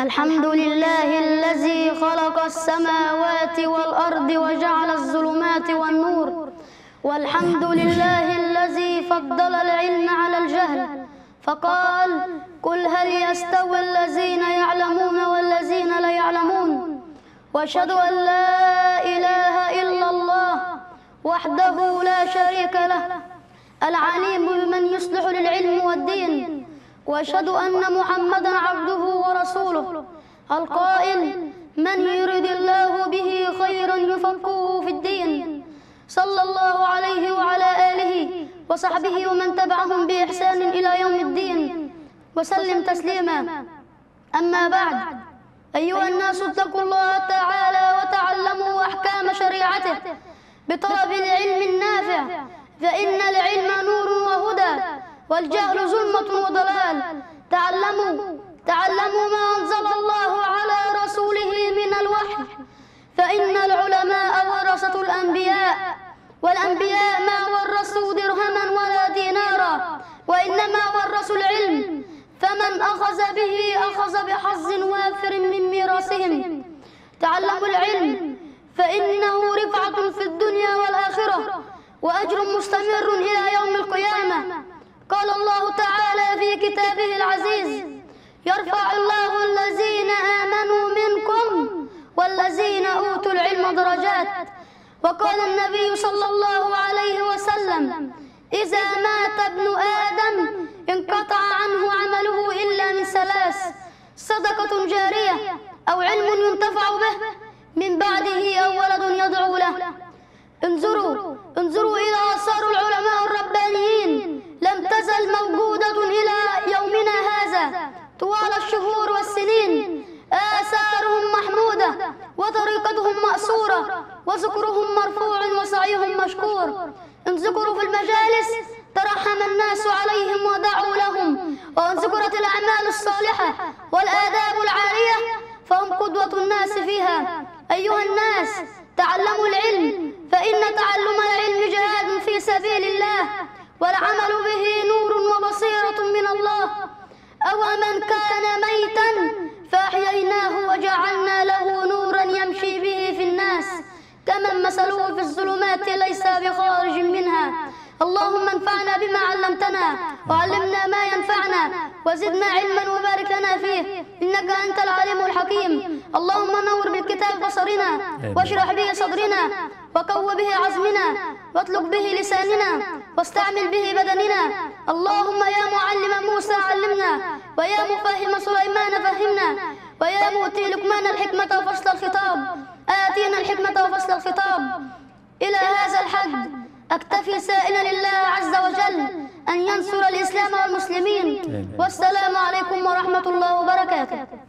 الحمد لله الذي خلق السماوات والأرض وجعل الظلمات والنور والحمد لله الذي فضل العلم على الجهل فقال قل هل يستوي الذين يعلمون والذين لا يعلمون واشهد أن لا إله إلا الله وحده لا شريك له العليم بمن يصلح للعلم والدين وأشهد أن محمدا عبده ورسوله القائل من يرد الله به خيرا يفقهه في الدين صلى الله عليه وعلى آله وصحبه ومن تبعهم بإحسان إلى يوم الدين وسلم تسليما أما بعد أيها الناس اتقوا الله تعالى وتعلموا أحكام شريعته بطلب العلم النافع فإن العلم نور والجهل ظلمة وضلال تعلموا تعلموا ما أنزل الله على رسوله من الوحي فإن العلماء ورثة الأنبياء والأنبياء ما ورثوا درهما ولا دينارا وإنما ورثوا العلم فمن أخذ به أخذ بحظ وافر من ميراثهم تعلموا العلم فإنه رفعة في الدنيا والآخرة وأجر مستمر إلى يوم القيامة كتابه العزيز يرفع الله الذين آمنوا منكم والذين أوتوا العلم درجات وقال النبي صلى الله عليه وسلم إذا مات ابن آدم انقطع عنه عمله إلا من ثلاث صدقة جارية أو علم ينتفع به من بعده أو ولد يدعو له توبتهم مأسورة وذكرهم مرفوع وسعيهم مشكور إن ذكروا في المجالس ترحم الناس عليهم ودعوا لهم وإن ذكرت الأعمال الصالحة والآداب العالية فهم قدوة الناس فيها أيها الناس تعلموا العلم فإن تعلم العلم جهاد في سبيل الله والعمل به نور وبصيرة من الله أو من كان ميتا فأحييناه وجعلنا له بخارج منها اللهم انفعنا بما علمتنا وعلمنا ما ينفعنا وزدنا علما وبارك لنا فيه إنك أنت العليم الحكيم اللهم نور بالكتاب بصرنا واشرح به صدرنا وقو به عزمنا واطلق به لساننا واستعمل به بدننا اللهم يا معلم موسى علمنا ويا مفهم سليمان فهمنا ويا مؤتي لقمان الحكمة وفصل الخطاب آتينا الحكمة وفصل الخطاب إلى هذا الحد أكتفي سائلا لله عز وجل أن ينصر الإسلام والمسلمين والسلام عليكم ورحمة الله وبركاته